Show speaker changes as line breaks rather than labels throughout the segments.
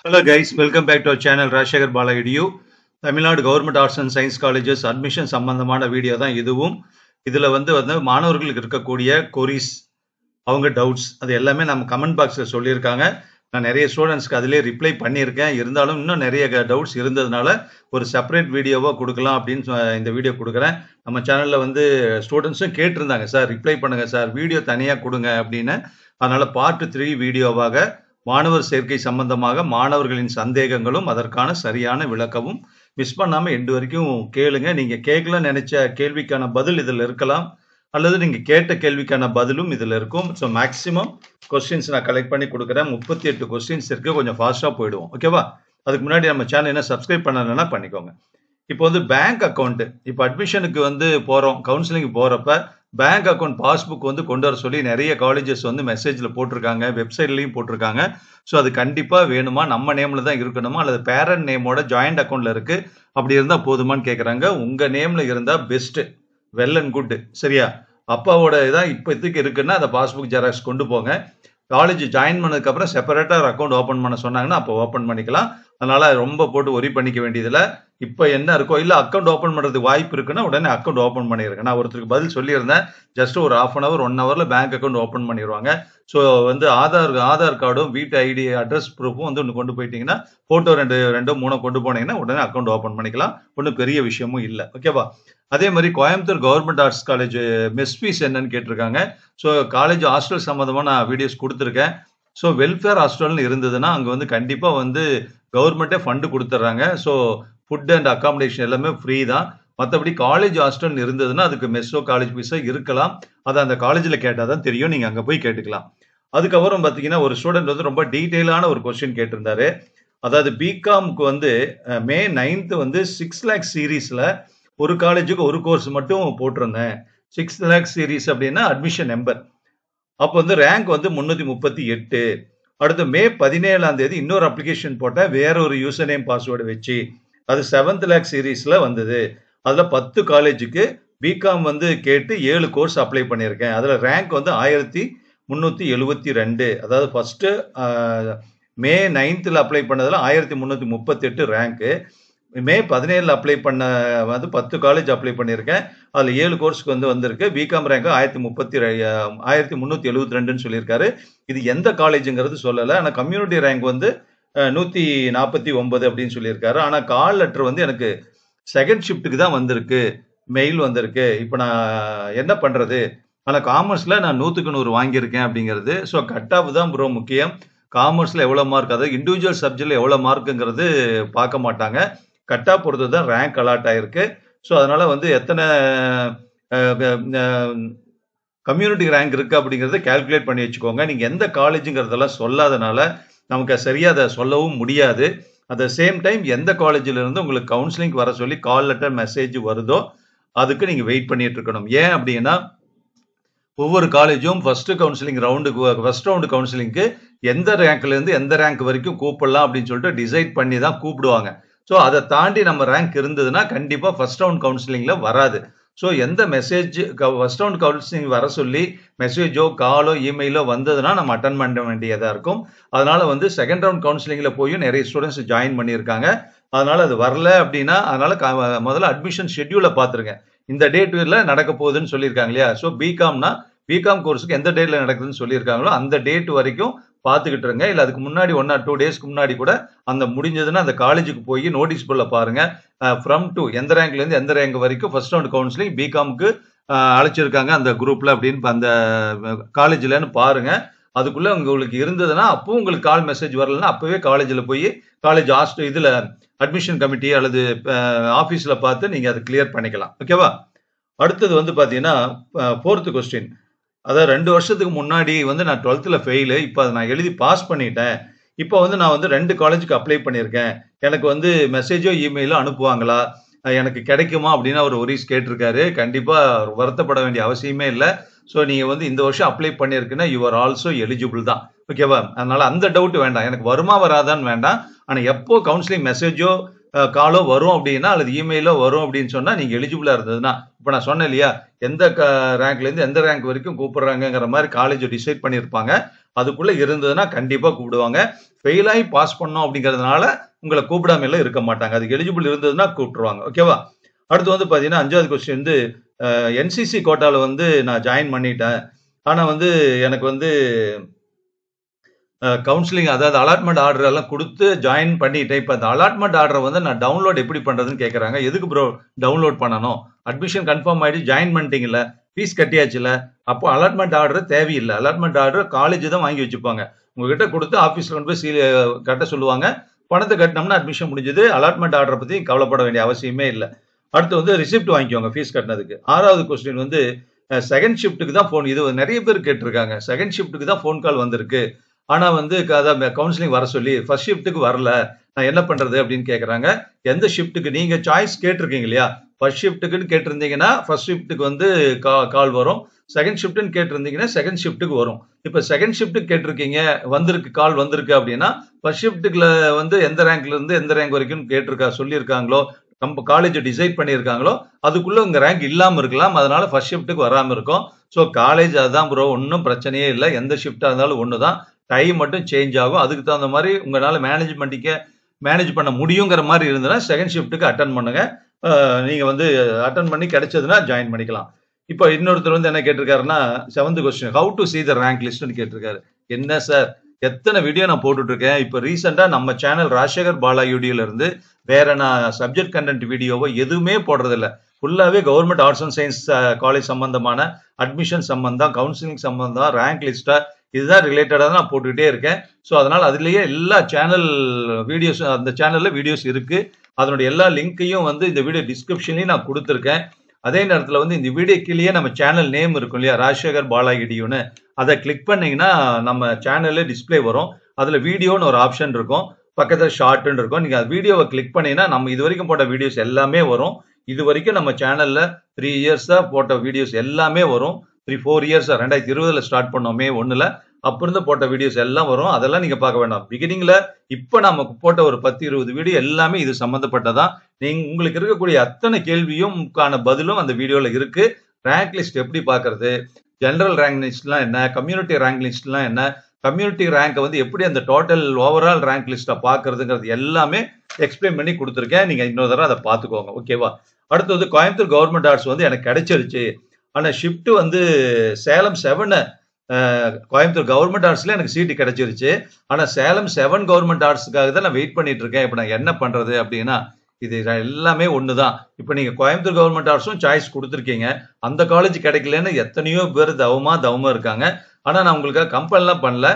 hello guys welcome back to our channel Rajasekar பாலகிடியூ Tamil Nadu government arts and science colleges admission சம்பந்தமான video தான் இதுவும் இதில் வந்து வந்து மாணவர்களுக்கு இருக்கக்கூடிய கொரிஸ் அவங்க டவுட்ஸ் அது எல்லாமே நம்ம கமெண்ட் பாக்ஸில் சொல்லியிருக்காங்க நான் நிறைய ஸ்டூடெண்ட்ஸ்க்கு அதிலே ரிப்ளை பண்ணியிருக்கேன் இருந்தாலும் இன்னும் நிறைய டவுட்ஸ் இருந்ததுனால ஒரு செப்பரேட் வீடியோவாக கொடுக்கலாம் அப்படின்னு இந்த வீடியோ கொடுக்குறேன் நம்ம சேனலில் வந்து ஸ்டூடெண்ட்ஸும் கேட்டிருந்தாங்க சார் ரிப்ளை பண்ணுங்கள் சார் வீடியோ தனியாக கொடுங்க அப்படின்னு அதனால் பார்ட் த்ரீ வீடியோவாக மாணவர் சேர்க்கை சம்பந்தமாக மாணவர்களின் சந்தேகங்களும் அதற்கான சரியான விளக்கமும் மிஸ் பண்ணாமல் இன்று வரைக்கும் கேளுங்க நீங்கள் கேட்கல நினைச்ச கேள்விக்கான பதில் இதில் இருக்கலாம் அல்லது நீங்கள் கேட்ட கேள்விக்கான பதிலும் இதில் இருக்கும் ஸோ மேக்ஸிமம் கொஸ்டின்ஸ் நான் கலெக்ட் பண்ணி கொடுக்குறேன் முப்பத்தி எட்டு கொஸ்டின்ஸ் இருக்குது கொஞ்சம் ஃபாஸ்ட்டாக போயிடுவோம் ஓகேவா அதுக்கு முன்னாடி நம்ம சேனல் என்ன சப்ஸ்கிரைப் பண்ணலன்னா பண்ணிக்கோங்க இப்போ வந்து பேங்க் அக்கௌண்ட்டு இப்போ அட்மிஷனுக்கு வந்து போகிறோம் கவுன்சிலிங் போகிறப்ப பேங்க் அக்கௌண்ட் பாஸ்புக் வந்து கொண்டு வர சொல்லி நிறைய காலேஜஸ் வந்து மெசேஜில் போட்டிருக்காங்க வெப்சைட்லேயும் போட்டிருக்காங்க ஸோ அது கண்டிப்பாக வேணுமா நம்ம நேமில் தான் இருக்கணுமா அல்லது பேரண்ட் நேமோட ஜாயிண்ட் அக்கௌண்ட்டில் இருக்குது அப்படி இருந்தால் போதுமான்னு கேட்குறாங்க உங்கள் நேமில் இருந்தால் பெஸ்ட்டு வெல் அண்ட் குட்டு சரியா அப்பாவோட இதான் இப்போதைக்கு இருக்குன்னா அதை பாஸ்புக் ஜெராக்ஸ் கொண்டு போங்க காலேஜ் ஜாயின் பண்ணதுக்கப்புறம் செப்பரேட்டாக ஒரு அக்கௌண்ட் ஓப்பன் பண்ண சொன்னாங்கன்னா அப்போ ஓப்பன் பண்ணிக்கலாம் அதனால ரொம்ப போட்டு ஒரி பண்ணிக்க வேண்டியதுல இப்போ என்ன இருக்கோ இல்லை அக்கௌண்ட் ஓப்பன் பண்ணுறதுக்கு வாய்ப்பு இருக்குன்னா உடனே அக்கௌண்ட் ஓப்பன் பண்ணியிருக்கேன் நான் ஒருத்தருக்கு பதில் சொல்லியிருந்தேன் ஜஸ்ட் ஒரு ஆஃப் அன் அவர் ஒன் ஹவரில் பேங்க் அக்கௌண்ட் ஓப்பன் பண்ணிடுவாங்க ஸோ வந்து ஆதார் ஆதார் கார்டும் வீட்டு ஐடி அட்ரஸ் ப்ரூஃபும் வந்து ஒன்று கொண்டு போயிட்டீங்கன்னா ஃபோட்டோ ரெண்டு ரெண்டு மூணு கொண்டு போனீங்கன்னா உடனே அக்கௌண்ட் ஓப்பன் பண்ணிக்கலாம் ஒன்றும் பெரிய விஷயமும் இல்லை ஓகேவா அதே மாதிரி Coimbatore government arts college mess fees என்னன்னு கேட்டிருக்காங்க ஸோ காலேஜ் ஹாஸ்டல் சம்மந்தமாக நான் வீடியோஸ் கொடுத்துருக்கேன் ஸோ வெல்ஃபேர் ஹாஸ்டல்னு இருந்ததுன்னா அங்கே வந்து கண்டிப்பாக வந்து கவர்மெண்ட்டே ஃபண்டு கொடுத்துட்றாங்க ஸோ ஃபுட் அண்ட் அக்காமடேஷன் எல்லாமே ஃப்ரீ தான் மற்றபடி காலேஜ் ஹாஸ்டல் இருந்ததுன்னா அதுக்கு மெஸ்ஸோ காலேஜ் ஃபீஸோ இருக்கலாம் அதை அந்த காலேஜில் கேட்டால் தான் தெரியும் நீங்கள் அங்கே போய் கேட்டுக்கலாம் அதுக்கப்புறம் பார்த்தீங்கன்னா ஒரு ஸ்டூடெண்ட் வந்து ரொம்ப டீட்டெயிலான ஒரு கொஸ்டின் கேட்டிருந்தாரு அதாவது பிகாம்க்கு வந்து மே நைன்த்து வந்து சிக்ஸ் லேக்ஸ் சீரீஸில் ஒரு காலேஜுக்கு ஒரு கோர்ஸ் மட்டும் போட்டிருந்தேன் சிக்ஸ் லேக்ஸ் சீரீஸ் அப்படின்னா அட்மிஷன் நம்பர் அப்போ வந்து ரேங்க் வந்து முந்நூற்றி முப்பத்தி எட்டு அடுத்து மே பதினேழாம் தேதி இன்னொரு அப்ளிகேஷன் போட்டேன் வேற ஒரு யூசர் நேம் பாஸ்வேர்டு வச்சு அது செவன்த் லேக் சீரீஸில் வந்தது அதில் பத்து காலேஜுக்கு பிகாம் வந்து கேட்டு ஏழு கோர்ஸ் அப்ளை பண்ணியிருக்கேன் அதில் ரேங்க் வந்து ஆயிரத்தி முந்நூற்றி எழுபத்தி ரெண்டு அதாவது ஃபஸ்ட்டு மே நைன்த்தில் அப்ளை பண்ணதில் ஆயிரத்தி முந்நூற்றி முப்பத்தெட்டு ரேங்க்கு மே பதினேழில் அப்ளை பண்ண வந்து பத்து காலேஜ் அப்ளை பண்ணியிருக்கேன் அதில் ஏழு கோர்ஸுக்கு வந்து வந்திருக்கு பிகாம் ரேங்க் ஆயிரத்தி முப்பத்தி ஆயிரத்தி முந்நூற்றி எழுபத்தி ரெண்டுன்னு சொல்லியிருக்காரு இது எந்த காலேஜுங்கிறது சொல்லலை ஆனால் கம்யூனிட்டி ரேங்க் வந்து நூற்றி நாற்பத்தி ஒன்பது அப்படின்னு சொல்லியிருக்காரு ஆனால் கால் லெட்டர் வந்து எனக்கு செகண்ட் ஷிஃப்ட்டுக்கு தான் வந்திருக்கு மெயில் வந்திருக்கு இப்போ நான் என்ன பண்ணுறது ஆனால் காமர்ஸில் நான் நூற்றுக்கு நூறு வாங்கியிருக்கேன் அப்படிங்கிறது ஸோ கட் ஆஃப் தான் ப்ரோ முக்கியம் காமர்ஸில் எவ்வளோ மார்க் அதாவது இண்டிவிஜுவல் சப்ஜெக்டில் எவ்வளோ மார்க்குங்கிறது பார்க்க மாட்டாங்க கட்டா பொறுத்து தான் ரேங்க் அலாட் ஆயிருக்கு ஸோ அதனால வந்து எத்தனை கம்யூனிட்டி ரேங்க் இருக்கு அப்படிங்கிறத கால்குலேட் பண்ணி வச்சுக்கோங்க நீங்கள் எந்த காலேஜுங்கிறதெல்லாம் சொல்லாதனால நமக்கு சரியாக அதை சொல்லவும் முடியாது அட் த சேம் டைம் எந்த காலேஜிலிருந்து உங்களுக்கு கவுன்சிலிங் வர சொல்லி கால் லெட்டர் மெசேஜ் வருதோ அதுக்கு நீங்கள் வெயிட் பண்ணிட்டு இருக்கணும் ஏன் அப்படின்னா ஒவ்வொரு காலேஜும் ஃபர்ஸ்ட் கவுன்சிலிங் ரவுண்டுக்கு ஃபர்ஸ்ட் ரவுண்டு கவுன்சிலிங்க்கு எந்த ரேங்க்லேருந்து எந்த ரேங்க் வரைக்கும் கூப்பிடலாம் அப்படின்னு சொல்லிட்டு டிசைட் பண்ணி தான் கூப்பிடுவாங்க ஸோ அதை தாண்டி நம்ம ரேங்க் இருந்ததுன்னா கண்டிப்பாக ஃபர்ஸ்ட் ரவுண்ட் கவுன்சிலிங்கில் வராது ஸோ எந்த மெசேஜ் ஃபர்ஸ்ட் ரவுண்ட் கவுன்சிலிங் வர சொல்லி மெசேஜோ காலோ இமெயிலோ வந்ததுன்னா நம்ம அட்டன் பண்ண வேண்டியதாக இருக்கும் அதனால் வந்து செகண்ட் ரவுண்ட் கவுன்சிலிங்கில் போய் நிறைய ஸ்டூடெண்ட்ஸ் ஜாயின் பண்ணியிருக்காங்க அதனால் அது வரல அப்படின்னா அதனால் முதல்ல அட்மிஷன் ஷெட்யூலை பார்த்துருங்க இந்த டேட் நடக்க போகுதுன்னு சொல்லியிருக்காங்க இல்லையா ஸோ பிகாம்னா பிகாம் கோர்ஸுக்கு எந்த டேட்டில் நடக்குதுன்னு சொல்லியிருக்காங்களோ அந்த டேட் வரைக்கும் பார்த்துக்கிட்டு இருங்க இல்லை அதுக்கு முன்னாடி ஒன் ஆர் டூ டேஸ்க்கு முன்னாடி கூட அந்த முடிஞ்சதுன்னா அந்த காலேஜுக்கு போய் நோட்டீஸ் போல பாருங்க ஃப்ரம் டூ எந்த ரேங்க்லேருந்து எந்த ரேங்க் வரைக்கும் ஃபர்ஸ்ட் ரவுண்ட் கவுன்சிலிங் பிகாமுக்கு அழைச்சிருக்காங்க அந்த குரூப்ல அப்படின்னு அந்த காலேஜ்லன்னு பாருங்க அதுக்குள்ள உங்களுக்கு இருந்ததுன்னா அப்போ உங்களுக்கு கால் மெசேஜ் வரலன்னா அப்பவே காலேஜில் போய் காலேஜ் ஹாஸ்டல் இதில் அட்மிஷன் கமிட்டி அல்லது ஆஃபீஸில் பார்த்து நீங்கள் அதை கிளியர் பண்ணிக்கலாம் ஓகேவா அடுத்தது வந்து பார்த்தீங்கன்னா ஃபோர்த்து கொஸ்டின் அதாவது ரெண்டு வருஷத்துக்கு முன்னாடி வந்து நான் டுவெல்த்தில் ஃபெயிலு இப்போ அதை நான் எழுதி பாஸ் பண்ணிட்டேன் இப்போ வந்து நான் வந்து ரெண்டு காலேஜுக்கு அப்ளை பண்ணியிருக்கேன் எனக்கு வந்து மெசேஜோ இமெயிலோ அனுப்புவாங்களா எனக்கு கிடைக்குமா அப்படின்னு அவர் ஒரிஸ் கேட்டிருக்காரு கண்டிப்பாக வருத்தப்பட வேண்டிய அவசியமே இல்லை ஸோ நீங்கள் வந்து இந்த வருஷம் அப்ளை பண்ணியிருக்குன்னா யுவர் ஆல்சோ எலிஜிபிள் தான் ஓகேவா அதனால் அந்த டவுட் வேண்டாம் எனக்கு வருமா வராதான்னு வேண்டாம் ஆனால் எப்போ கவுன்சிலிங் மெசேஜோ காலோ வரும் அப்படின்னா அல்லது இமெயிலோ வரும் அப்படின்னு சொன்னால் நீங்கள் எலிஜிபிளாக இருந்ததுன்னா இப்போ நான் சொன்னேன் இல்லையா எந்த ரேங்க்லேருந்து எந்த ரேங்க் வரைக்கும் கூப்பிட்றாங்கங்கிற மாதிரி காலேஜ் டிசைட் பண்ணியிருப்பாங்க அதுக்குள்ளே இருந்ததுன்னா கண்டிப்பாக கூப்பிடுவாங்க ஃபெயிலாகி பாஸ் பண்ணோம் அப்படிங்கிறதுனால உங்களை கூப்பிடாமல் இருக்க மாட்டாங்க அதுக்கு எலிஜிபிள் இருந்ததுன்னா கூப்பிட்டுருவாங்க ஓகேவா அடுத்து வந்து பார்த்தீங்கன்னா அஞ்சாவது கொஸ்டின் வந்து என்சிசி கோட்டாவில் வந்து நான் ஜாயின் பண்ணிட்டேன் ஆனால் வந்து எனக்கு வந்து கவுன்சிலிங் அதாவது அலாட்மெண்ட் ஆர்டர் எல்லாம் கொடுத்து ஜாயின் பண்ணிட்டேன் இப்போ அந்த அலாட்மெண்ட் ஆர்டரை வந்து நான் டவுன்லோட் எப்படி பண்ணுறதுன்னு கேட்குறாங்க எதுக்கு ப்ரோ டவுன்லோட் பண்ணணும் அட்மிஷன் கன்ஃபார்ம் ஆகிடுச்சு ஜாயின் பண்ணிட்டீங்களே ஃபீஸ் கட்டியாச்சுல அப்போ அலாட்மெண்ட் ஆர்டர் தேவையில்லை அலாட்மெண்ட் ஆர்டர் காலேஜ் தான் வாங்கி வச்சுப்பாங்க உங்ககிட்ட கொடுத்து ஆஃபீஸில் கொண்டு போய் சீ கட்ட சொல்லுவாங்க பணத்தை கட்டினோம்னா அட்மிஷன் முடிஞ்சது அலாட்மெண்ட் ஆர்டரை பற்றி கவலைப்பட வேண்டிய அவசியமே இல்லை அடுத்து வந்து ரிசிப்ட் வாங்கிக்கோங்க ஃபீஸ் கட்டினதுக்கு ஆறாவது கொஸ்டின் வந்து செகண்ட் ஷிஃப்ட்டுக்கு தான் ஃபோன் இது நிறைய பேர் கேட்டிருக்காங்க செகண்ட் ஷிஃப்ட்டுக்கு தான் ஃபோன் கால் வந்திருக்கு ஆனால் வந்து அதை கவுன்சிலிங் வர சொல்லி ஃபர்ஸ்ட் ஷிஃப்ட்டுக்கு வரல நான் என்ன பண்ணுறது அப்படின்னு கேட்குறாங்க எந்த ஷிஃப்ட்டுக்கு நீங்கள் சாய்ஸ் கேட்டிருக்கீங்க இல்லையா ஃபர்ஸ்ட் ஷிஃப்ட்டுக்குன்னு கேட்டிருந்தீங்கன்னா ஃபர்ஸ்ட் ஷிஃப்ட்டுக்கு வந்து கா கால் வரும் செகண்ட் ஷிஃப்ட்டுன்னு கேட்டிருந்தீங்கன்னா செகண்ட் ஷிஃப்ட்டுக்கு வரும் இப்போ செகண்ட் ஷிஃப்ட்டுக்கு கேட்டிருக்கீங்க வந்திருக்கு கால் வந்திருக்கு அப்படின்னா ஃபர்ஸ்ட் ஷிஃப்ட்டுக்குல வந்து எந்த ரேங்க்லேருந்து எந்த ரேங்க் வரைக்கும் கேட்டிருக்கா சொல்லியிருக்காங்களோ நம்ம காலேஜ் டிசைட் பண்ணியிருக்காங்களோ அதுக்குள்ளே உங்கள் ரேங்க் இல்லாமல் இருக்கலாம் அதனால ஃபர்ஸ்ட் ஷிஃப்ட்டுக்கு வராமல் இருக்கும் ஸோ காலேஜ் அதுதான் ப்ரோ ஒன்றும் பிரச்சனையே இல்லை எந்த ஷிஃப்ட்டாக இருந்தாலும் ஒன்று தான் டைம் மட்டும் சேஞ்ச் ஆகும் அதுக்கு தகுந்த மாதிரி உங்களால் மேனேஜ்மெண்ட்டுக்கே மேனேஜ் பண்ண முடியுங்கிற மாதிரி இருந்ததுன்னா செகண்ட் ஷிஃப்ட்டுக்கு அட்டன் பண்ணுங்கள் நீங்கள் வந்து அட்டன் பண்ணி கிடைச்சதுன்னா ஜாயின் பண்ணிக்கலாம் இப்போ இன்னொருத்தர் வந்து என்ன கேட்டிருக்காருன்னா seventh question how to see the rank லிஸ்ட்னு கேட்டிருக்காரு என்ன சார் எத்தனை வீடியோ நான் போட்டுட்ருக்கேன் இப்போ ரீசெண்டாக நம்ம சேனல் ராஜசேகர் பாலா யூடியிலேருந்து வேற நான் சப்ஜெக்ட் கண்டென்ட் வீடியோவோ எதுவுமே போடுறதில்ல ஃபுல்லாகவே government arts and science college சம்பந்தமான அட்மிஷன் சம்பந்தம் கவுன்சிலிங் சம்பந்தம் ரேங்க் லிஸ்ட்டாக இதுதான் ரிலேட்டடாக நான் போட்டுக்கிட்டே இருக்கேன் ஸோ அதனால் அதுலேயே எல்லா சேனல் வீடியோஸ் அந்த சேனலில் வீடியோஸ் இருக்குது அதனுடைய எல்லா லிங்க்கையும் வந்து இந்த வீடியோ டிஸ்கிரிப்ஷன்லேயும் நான் கொடுத்துருக்கேன் அதே நேரத்தில் வந்து இந்த வீடியோ கீழேயே நம்ம சேனல் நேம் இருக்கும் இல்லையா ராஜசேகர் பாலாகிடியோன்னு அதை கிளிக் பண்ணிங்கன்னா நம்ம சேனலில் டிஸ்பிளே வரும் அதில் வீடியோன்னு ஒரு ஆப்ஷன் இருக்கும் பக்கத்தில் ஷார்ட்டுன்னு இருக்கும் நீங்கள் அது வீடியோவை கிளிக் பண்ணிங்கன்னா நம்ம இது வரைக்கும் போட்ட வீடியோஸ் எல்லாமே வரும் இது வரைக்கும் நம்ம சேனலில் த்ரீ இயர்ஸாக போட்ட வீடியோஸ் எல்லாமே வரும் த்ரீ ஃபோர் இயர்ஸாக ரெண்டாயிரத்தி இருபதுல ஸ்டார்ட் பண்ணோமே ஒண்ணுல அப்ப இருந்து போட்ட வீடியோஸ் எல்லாம் வரும் அதெல்லாம் நீங்கள் பார்க்க வேண்டாம் பிகினிங்கில் இப்போ நமக்கு போட்ட ஒரு பத்து இருபது வீடியோ எல்லாமே இது சம்பந்தப்பட்டதான் நீங்கள் உங்களுக்கு இருக்கக்கூடிய அத்தனை கேள்வியும் பதிலும் அந்த வீடியோவில் இருக்குது ரேங்க் லிஸ்ட் எப்படி பாக்குறது ஜென்ரல் ரேங்க் லிஸ்ட்லாம் என்ன கம்யூனிட்டி ரேங்க் லிஸ்ட்லாம் என்ன கம்யூனிட்டி ரேங்கை வந்து எப்படி அந்த டோட்டல் ஓவரால் ரேங்க் லிஸ்ட்டை பார்க்கறதுங்கிறது எல்லாமே எக்ஸ்பிளைன் பண்ணி கொடுத்துருக்கேன் நீங்கள் இன்னொரு தடவை அதை பார்த்துக்கோங்க ஓகேவா அடுத்தது கோயம்புத்தூர் கவர்மெண்ட் ஆர்ட்ஸ் வந்து எனக்கு கிடைச்சிருச்சு ஆனால் ஷிஃப்ட் வந்து சேலம் செவனை கோயம்புத்தூர் கவர்மெண்ட் ஆர்ட்ஸில் எனக்கு சீட்டு கிடைச்சிருச்சு ஆனால் சேலம் செவன் கவர்மெண்ட் ஆர்ட்ஸுக்காக தான் நான் வெயிட் பண்ணிட்டு இருக்கேன் இப்போ நான் என்ன பண்ணுறது அப்படின்னா இது எல்லாமே ஒன்று தான் இப்போ நீங்கள் கோயம்புத்தூர் கவர்மெண்ட் ஆர்ட்ஸும் சாய்ஸ் கொடுத்துருக்கீங்க அந்த காலேஜ் கிடைக்கலன்னு எத்தனையோ பேர் தவமாக தவமாக இருக்காங்க ஆனால் நான் உங்களுக்காக கம்பெனிலாம் பண்ணல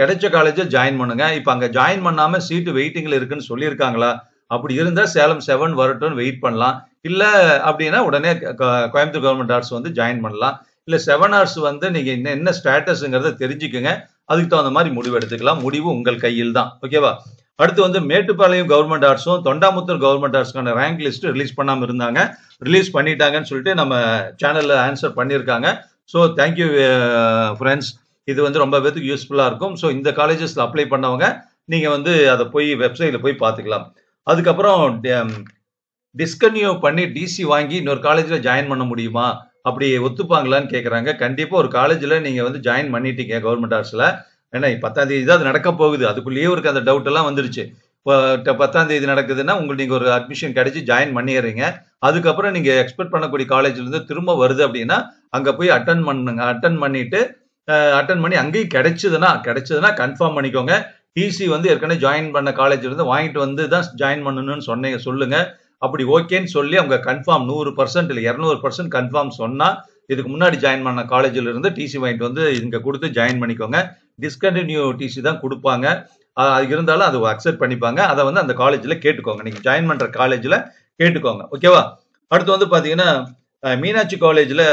கிடைச்ச காலேஜை ஜாயின் பண்ணுங்க இப்போ அங்கே ஜாயின் பண்ணாமல் சீட்டு வெயிட்டிங்கில் இருக்குன்னு சொல்லியிருக்காங்களா அப்படி இருந்தால் சேலம் செவன் வரட்டும்னு வெயிட் பண்ணலாம் இல்லை அப்படின்னா உடனே கோயம்புத்தூர் கவர்மெண்ட் ஆர்ட்ஸ் வந்து ஜாயின் பண்ணலாம் இல்லை செவன் ஆர்ஸ் வந்து நீங்கள் என்ன என்ன ஸ்டேட்டஸ்ங்கிறத தெரிஞ்சுக்கோங்க அதுக்கு தகுந்த மாதிரி முடிவு எடுத்துக்கலாம் முடிவு உங்கள் கையில் தான் ஓகேவா அடுத்து வந்து மேட்டுப்பாளையம் கவர்மெண்ட் ஆர்ட்ஸும் தொண்டாமுத்தூர் கவர்மெண்ட் ஆர்ட்ஸ்க்கான ரேங்க் லிஸ்ட் ரிலீஸ் பண்ணாமல் இருந்தாங்க ரிலீஸ் பண்ணிட்டாங்கன்னு சொல்லிட்டு நம்ம சேனலில் ஆன்சர் பண்ணியிருக்காங்க ஸோ தேங்க்யூ ஃப்ரெண்ட்ஸ் இது வந்து ரொம்ப பேருக்கு யூஸ்ஃபுல்லாக இருக்கும் ஸோ இந்த காலேஜஸில் அப்ளை பண்ணவங்க நீங்கள் வந்து அதை போய் வெப்சைட்டில் போய் பார்த்துக்கலாம் அதுக்கப்புறம் டிஸ்கன்யூ um, பண்ணி டிசி வாங்கி இன்னொரு காலேஜில் ஜாயின் பண்ண முடியுமா அப்படி ஒத்துப்பாங்களான்னு கேட்குறாங்க கண்டிப்பாக ஒரு காலேஜில் நீங்கள் வந்து ஜாயின் பண்ணிட்டீங்க கவர்மெண்ட் ஹார்ஸில் ஏன்னா பத்தாம் தேதி தான் அது நடக்க போகுது அதுக்குள்ளேயே இருக்க அந்த டவுட் எல்லாம் வந்துருச்சு இப்போ பத்தாம் தேதி நடக்குதுன்னா உங்களுக்கு நீங்கள் ஒரு அட்மிஷன் கிடைச்சி ஜாயின் பண்ணிடுறீங்க அதுக்கப்புறம் நீங்கள் எக்ஸ்பெக்ட் பண்ணக்கூடிய காலேஜ்லேருந்து திரும்ப வருது அப்படின்னா அங்கே போய் அட்டன் பண்ணுங்க அட்டன் பண்ணிட்டு அட்டன் பண்ணி அங்கேயும் கிடைச்சதுன்னா கிடைச்சதுன்னா கன்ஃபார்ம் பண்ணிக்கோங்க டிசி வந்து ஏற்கனவே ஜாயின் பண்ண காலேஜ் இருந்து வாங்கிட்டு வந்து தான் ஜாயின் பண்ணணும்னு சொன்னீங்க சொல்லுங்க அப்படி ஓகேன்னு சொல்லி அவங்க கன்ஃபார்ம் நூறு பர்சன்ட் இல்லை இரநூறு பர்சன்ட் கன்ஃபார்ம் சொன்னால் இதுக்கு முன்னாடி ஜாயின் பண்ண காலேஜில் இருந்து டிசி வாங்கிட்டு வந்து இங்கே கொடுத்து ஜாயின் பண்ணிக்கோங்க டிஸ்கண்டினியூ டிசி தான் கொடுப்பாங்க அது இருந்தாலும் அது அக்செப்ட் பண்ணிப்பாங்க அதை வந்து அந்த காலேஜில் கேட்டுக்கோங்க நீங்கள் ஜாயின் பண்ணுற காலேஜில் கேட்டுக்கோங்க ஓகேவா அடுத்து வந்து பார்த்தீங்கன்னா மீனாட்சி காலேஜில்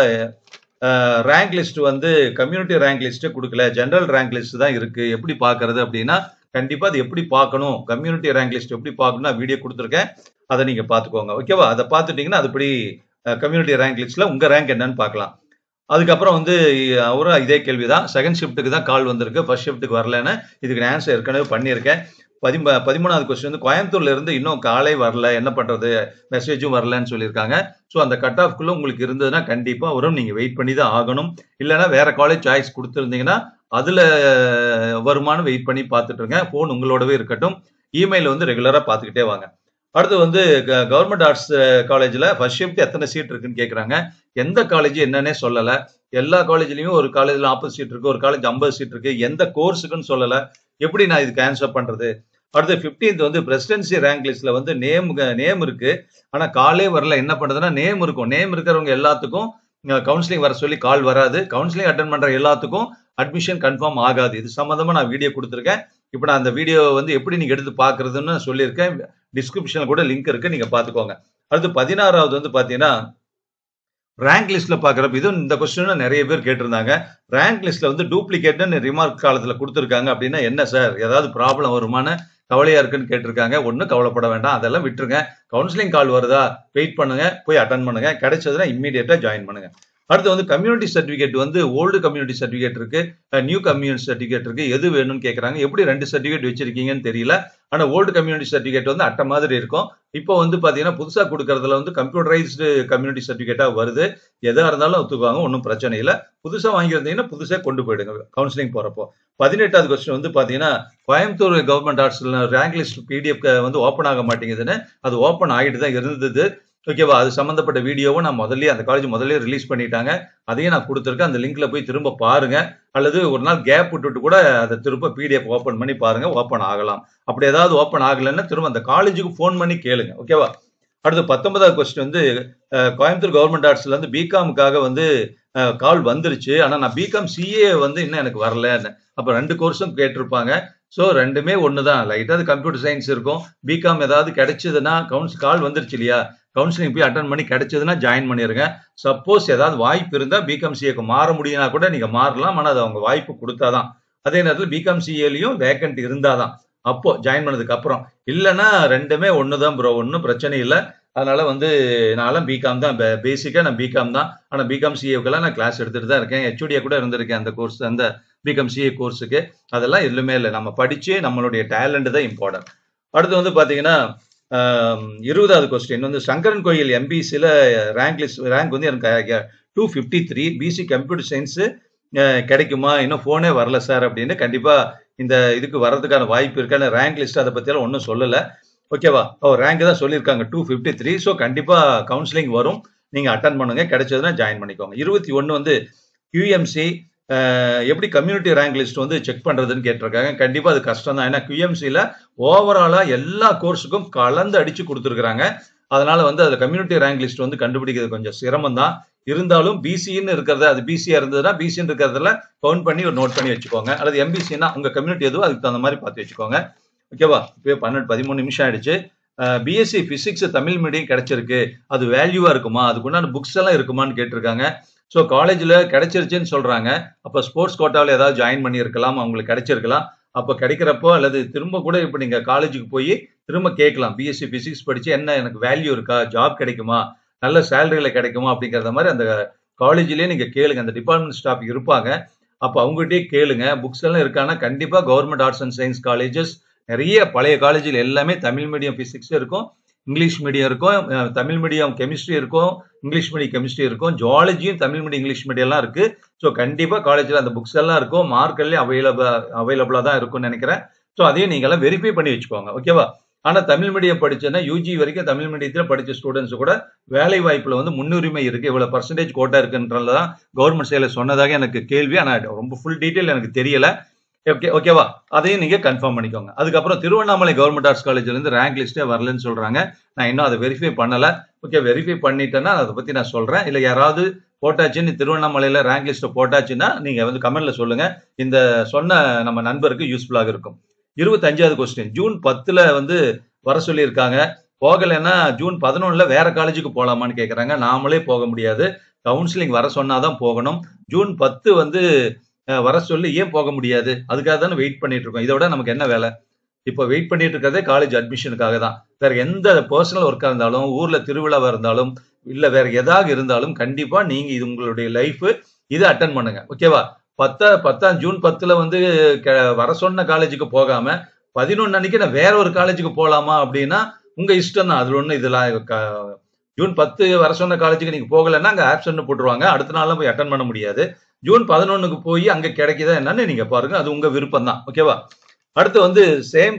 ரேங்க் லிஸ்ட் வந்து கம்யூனிட்டி ரேங்க் லிஸ்ட்டே கொடுக்கல ஜென்ரல் ரேங்க் லிஸ்ட் தான் இருக்குது எப்படி பார்க்கறது அப்படின்னா கண்டிப்பாக அது எப்படி பார்க்கணும் கம்யூனிட்டி ரேங்க் லிஸ்ட் எப்படி பார்க்கணும் வீடியோ கொடுத்துருக்கேன் அதை நீங்கள் பார்த்துக்கோங்க ஓகேவா அதை பார்த்துட்டிங்கன்னா அதுபடி கம்யூனிட்டி ரேங்க் லிஸ்ட்டில் உங்கள் ரேங்க் என்னன்னு பார்க்கலாம் அதுக்கப்புறம் வந்து அவரும் இதே கேள்வி தான் செகண்ட் ஷிஃப்ட்டுக்கு தான் கால் வந்திருக்கு ஃபர்ஸ்ட் ஷிஃப்ட்டுக்கு வரலன்னு இதுக்கு நான் ஆன்சர் ஏற்கனவே பண்ணியிருக்கேன் பதிம பதிமூணாவது கொஸ்டின் வந்து கோயம்புத்தூர்ல இருந்து இன்னும் காலை வரல என்ன பண்றது மெசேஜும் வரலன்னு சொல்லியிருக்காங்க ஸோ அந்த கட் ஆஃப்குள்ள உங்களுக்கு இருந்ததுன்னா கண்டிப்பா வரும் நீங்க வெயிட் பண்ணி தான் ஆகணும் இல்லைன்னா வேற காலேஜ் சாய்ஸ் கொடுத்துருந்தீங்கன்னா அதுல வருமானம் வெயிட் பண்ணி பார்த்துட்டு இருங்க போன் உங்களோடவே இருக்கட்டும் இமெயில் வந்து ரெகுலரா பார்த்துக்கிட்டே வாங்க அடுத்து வந்து கவர்மெண்ட் ஆர்ட்ஸ் காலேஜில் ஃபர்ஸ்ட் ஷிஃப்ட் எத்தனை சீட் இருக்குன்னு கேட்குறாங்க எந்த காலேஜ் என்னன்னே சொல்லலை எல்லா காலேஜ்லேயும் ஒரு காலேஜில் நாற்பது சீட் இருக்குது ஒரு காலேஜ் ஐம்பது சீட் இருக்குது எந்த கோர்ஸுக்குன்னு சொல்லலை எப்படி நான் இதுக்கு ஆன்சர் பண்ணுறது அடுத்து ஃபிஃப்டீன்த் வந்து பிரசிடென்சி ரேங்க் லிஸ்ட்ல வந்து நேம் நேம் இருக்கு ஆனா காலே வரல என்ன பண்ணுதுன்னா நேம் இருக்கும் நேம் இருக்கிறவங்க எல்லாத்துக்கும் கவுன்சிலிங் வர சொல்லி கால் வராது கவுன்சிலிங் அட்டன் பண்ற எல்லாத்துக்கும் அட்மிஷன் கன்ஃபார்ம் ஆகாது இது சம்மந்தமாக நான் வீடியோ கொடுத்துருக்கேன் இப்போ நான் அந்த வீடியோ வந்து எப்படி நீங்கள் எடுத்து பார்க்குறதுன்னு சொல்லியிருக்கேன் டிஸ்கிரிப்ஷன்ல கூட லிங்க் இருக்குது நீங்கள் பார்த்துக்கோங்க அடுத்து பதினாறாவது வந்து பார்த்தீங்கன்னா ரேங்க் லிஸ்ட்ல பாக்குறப்ப இதுவும் இந்த கொஸ்டின் நிறைய பேர் கேட்டிருந்தாங்க ரேங்க் லிஸ்ட்ல வந்து டூப்ளிகேட்னு ரிமார்க் காலத்துல கொடுத்துருக்காங்க அப்படின்னா என்ன சார் ஏதாவது ப்ராப்ளம் வருமான கவலையா இருக்குன்னு கேட்டிருக்காங்க ஒன்றும் கவலைப்பட வேண்டாம் அதெல்லாம் விட்டுருங்க கவுன்சிலிங் கால் வருதா வெயிட் பண்ணுங்க போய் அட்டன் பண்ணுங்க கிடைச்சதுனா இம்மீடியட்டா ஜாயின் பண்ணுங்க அடுத்து வந்து கம்யூனிட்டி சர்டிஃபிகேட் வந்து ஓல்டு கம்யூனிட்டி சர்டிஃபிகேட் இருக்கு நியூ கம்யூனிட்டி சர்டிஃபிகேட் இருக்கு எது வேணும்னு கேட்கறாங்க எப்படி ரெண்டு சர்டிஃபிகேட் வச்சிருக்கீங்கன்னு தெரியல ஆனால் ஓல்டு கம்யூனிட்டி சர்டிஃபிகேட் வந்து அட்டை மாதிரி இருக்கும் இப்போ வந்து பார்த்தீங்கன்னா புதுசாக கொடுக்கறதுல வந்து கம்ப்யூட்டரைஸ்டு கம்யூனிட்டி சர்டிஃபிகேட்டாக வருது எதாக இருந்தாலும் ஒத்துக்குவாங்க ஒன்றும் பிரச்சனை இல்லை புதுசாக வாங்கியிருந்தீங்கன்னா புதுசாக கொண்டு போயிடுங்க கவுன்சிலிங் போகிறப்போ பதினெட்டாவது கொஸ்டின் வந்து பார்த்தீங்கன்னா கோயம்புத்தூர் கவர்மெண்ட் ஹாஸ்டலில் ரேங்க் லிஸ்ட் பிடிஎஃப் வந்து ஓப்பன் ஆக மாட்டேங்குதுன்னு அது ஓப்பன் ஆகிட்டு தான் இருந்தது ஓகேவா அது சம்மந்தப்பட்ட வீடியோவை நான் முதல்ல அந்த காலேஜ் முதல்ல ரிலீஸ் பண்ணிட்டாங்க அதையும் நான் கொடுத்துருக்கேன் அந்த லிங்க்ல போய் திரும்ப பாருங்க அல்லது ஒரு நாள் கேப் விட்டுட்டு கூட அதை திரும்ப பிடிஎஃப் ஓப்பன் பண்ணி பாருங்க ஓப்பன் ஆகலாம் அப்படி ஏதாவது ஓப்பன் ஆகலைன்னா திரும்ப அந்த காலேஜுக்கு ஃபோன் பண்ணி கேளுங்க ஓகேவா அடுத்து பத்தொன்பதாவது கொஸ்டின் வந்து கோயம்புத்தூர் கவர்மெண்ட் ஆர்ட்ஸ்ல வந்து பிகாமுக்காக வந்து கால் வந்துருச்சு ஆனால் நான் பிகாம் சிஏ வந்து இன்னும் எனக்கு வரல அப்போ ரெண்டு கோர்ஸும் கேட்டிருப்பாங்க ஸோ ரெண்டுமே ஒன்று தான் லைட்டாக அது கம்ப்யூட்டர் சயின்ஸ் இருக்கும் பிகாம் ஏதாவது கிடைச்சதுன்னா கவுன்ஸ் கால் வந்துருச்சு இல்லையா கவுன்சிலிங் போய் அட்டன் பண்ணி கிடைச்சதுன்னா ஜாயின் பண்ணிருங்க சப்போஸ் ஏதாவது வாய்ப்பு இருந்தால் பிகாம் சிஏக்கு மாற முடியும்னா கூட நீங்கள் மாறலாம் ஆனால் அது அவங்க வாய்ப்பு கொடுத்தாதான் அதே நேரத்தில் பிகாம் சிஏலையும் வேக்கண்ட் இருந்தாதான் அப்போ ஜாயின் பண்ணதுக்கு அப்புறம் இல்லைன்னா ரெண்டுமே ஒன்று தான் ப்ரோ ஒன்றும் பிரச்சனை இல்லை அதனால வந்து நான்லாம் பிகாம் தான் பேசிக்காக நான் பிகாம் தான் ஆனால் பிகாம் சிஏக்கெல்லாம் நான் கிளாஸ் எடுத்துகிட்டு தான் இருக்கேன் ஹெச்ஓடியாக கூட இருந்திருக்கேன் அந்த கோர்ஸ் அந்த பிகாம் சிஏ கோர்ஸுக்கு அதெல்லாம் எதுவுமே இல்லை நம்ம படித்து நம்மளுடைய டேலண்ட் தான் இம்பார்ட்டன்ட் அடுத்து வந்து பார்த்தீங்கன்னா இருபதாவது கொஸ்டின் வந்து சங்கரன் கோயில் எம்பிசியில் ரேங்க் லிஸ்ட் ரேங்க் வந்து எனக்கு two fifty three BC computer science கிடைக்குமா இன்னும் ஃபோனே வரல சார் அப்படின்னு கண்டிப்பாக இந்த இதுக்கு வர்றதுக்கான வாய்ப்பு இருக்கான ரேங்க் லிஸ்ட் அதை பற்றியெல்லாம் ஒன்றும் சொல்லலை ஓகேவா ஓ ரேங்க் தான் சொல்லியிருக்காங்க டூ ஃபிஃப்டி த்ரீ ஸோ கண்டிப்பாக கவுன்சிலிங் வரும் நீங்கள் அட்டன் பண்ணுங்கள் கிடைச்சதுன்னா ஜாயின் பண்ணிக்கோங்க இருபத்தி ஒன்று வந்து யூஎம்சி எப்படி கம்யூனிட்டி ரேங்க் லிஸ்ட் வந்து செக் பண்ணுறதுன்னு கேட்டிருக்காங்க கண்டிப்பாக அது கஷ்டம் தான் ஏன்னா கியூஎம்சியில் ஓவராலாக எல்லா கோர்ஸுக்கும் கலந்து அடித்து கொடுத்துருக்குறாங்க அதனால வந்து அது கம்யூனிட்டி ரேங்க் லிஸ்ட் வந்து கண்டுபிடிக்கிறது கொஞ்சம் சிரமம் தான் இருந்தாலும் பிசின்னு இருக்கிறத அது பிசியா இருந்ததுன்னா பிசின்னு இருக்கிறதுல கவுண்ட் பண்ணி ஒரு நோட் பண்ணி வச்சுக்கோங்க அல்லது எம்பிசின்னா உங்க கம்யூனிட்டி எதுவோ அதுக்கு தகுந்த மாதிரி பார்த்து வச்சுக்கோங்க ஓகேவா இப்போ பன்னெண்டு பதிமூணு நிமிஷம் ஆயிடுச்சு பிஎஸ்சி பிசிக்ஸ் தமிழ் மீடியம் கிடைச்சிருக்கு அது வேல்யூவா இருக்குமா அதுக்குண்டான புக்ஸ் எல்லாம் இருக்குமான்னு கேட்டிருக்காங்க ஸோ காலேஜில் கிடைச்சிருச்சுன்னு சொல்கிறாங்க அப்போ ஸ்போர்ட்ஸ் கோட்டாவில் ஏதாவது ஜாயின் பண்ணியிருக்கலாம் அவங்களுக்கு கிடைச்சிருக்கலாம் அப்போ கிடைக்கிறப்போ அல்லது திரும்ப கூட இப்போ நீங்கள் காலேஜுக்கு போய் திரும்ப கேட்கலாம் பிஎஸ்சி ஃபிசிக்ஸ் படித்து என்ன எனக்கு வேல்யூ இருக்கா ஜாப் கிடைக்குமா நல்ல சேலரியில் கிடைக்குமா அப்படிங்கிறத மாதிரி அந்த காலேஜ்லேயே நீங்கள் கேளுங்க அந்த டிபார்ட்மெண்ட் ஸ்டாஃப் இருப்பாங்க அப்போ அவங்ககிட்டயே கேளுங்க புக்ஸ் எல்லாம் இருக்கானா கண்டிப்பாக government arts and science colleges நிறைய பழைய காலேஜில் எல்லாமே தமிழ் மீடியம் ஃபிசிக்ஸும் இருக்கும் இங்கிலீஷ் மீடியம் இருக்கும் தமிழ் மீடியம் கெமிஸ்ட்ரி இருக்கும் இங்கிலீஷ் மீடியம் கெமிஸ்ட்ரி இருக்கும் ஜுவாலஜியும் தமிழ் மீடியம் இங்கிலீஷ் மீடியம்லாம் இருக்குது ஸோ கண்டிப்பாக காலேஜில் அந்த புக்ஸ் எல்லாம் இருக்கும் மார்க்கெல்லாம் அவைலபிள் அவைலபிளாக தான் இருக்கும்னு நினைக்கிறேன் ஸோ அதையும் எல்லாம் வெரிஃபை பண்ணி வச்சுக்கோங்க ஓகேவா ஆனால் தமிழ் மீடியம் படிச்சேன்னா யூஜி வரைக்கும் தமிழ் மீடியத்தில் படித்த ஸ்டூடெண்ட்ஸ் கூட வேலை வாய்ப்பில் வந்து முன்னுரிமை இருக்குது இவ்வளோ பர்சன்டேஜ் கோட்டா இருக்குன்றதுல தான் கவர்மெண்ட் செயலில் சொன்னதாக எனக்கு கேள்வி ஆனால் ரொம்ப ஃபுல் டீட்டெயில் எனக்கு தெரியலை ஓகே ஓகேவா அதையும் நீங்க கன்ஃபார்ம் பண்ணிக்கோங்க அதுக்கப்புறம் திருவண்ணாமலை கவர்மெண்ட் ஆர்ட்ஸ் காலேஜ்ல இருந்து ரேங்க் லிஸ்டே வரலன்னு சொல்றாங்க நான் இன்னும் அதை வெரிஃபை பண்ணல ஓகே வெரிஃபை பண்ணிட்டேன்னா அதை பத்தி நான் சொல்றேன் இல்ல யாராவது போட்டாச்சுன்னு திருவண்ணாமலையில ரேங்க் லிஸ்ட் போட்டாச்சுன்னா நீங்க வந்து கமெண்ட்ல சொல்லுங்க இந்த சொன்ன நம்ம நண்பருக்கு யூஸ்ஃபுல்லாக இருக்கும் இருபத்தஞ்சாவது கொஸ்டின் ஜூன் பத்துல வந்து வர சொல்லியிருக்காங்க போகலைன்னா ஜூன் பதினொன்னுல வேற காலேஜுக்கு போகலாமான்னு கேட்குறாங்க நாமளே போக முடியாது கவுன்சிலிங் வர சொன்னாதான் போகணும் ஜூன் பத்து வந்து வர சொல்லி ஏன் போக முடியாது அதுக்காக தானே வெயிட் பண்ணிட்டு இருக்கோம் இதோட நமக்கு என்ன வேலை இப்போ வெயிட் பண்ணிட்டு இருக்கிறதே காலேஜ் அட்மிஷனுக்காக தான் வேற எந்த பர்சனல் ஒர்க்காக இருந்தாலும் ஊர்ல திருவிழாவா இருந்தாலும் இல்ல வேற எதாக இருந்தாலும் கண்டிப்பா நீங்க இது உங்களுடைய லைஃப் இதை அட்டன் பண்ணுங்க ஓகேவா பத்தா பத்தாம் ஜூன் பத்துல வந்து வர சொன்ன காலேஜுக்கு போகாம பதினொன்னு அன்னைக்கு நான் வேற ஒரு காலேஜுக்கு போகலாமா அப்படின்னா உங்க இஷ்டம் தான் அதுல ஒண்ணு இதெல்லாம் ஜூன் பத்து வர சொன்ன காலேஜுக்கு நீங்க போகலன்னா அங்க ஆப்ஷன் போட்டுருவாங்க அடுத்த நாள் போய் அட்டன் பண்ண முடியாது ஜூன் பதினொன்னுக்கு போய் அங்க கிடைக்குதா என்னன்னு நீங்க பாருங்க அது உங்க விருப்பம் தான் ஓகேவா அடுத்து வந்து சேம்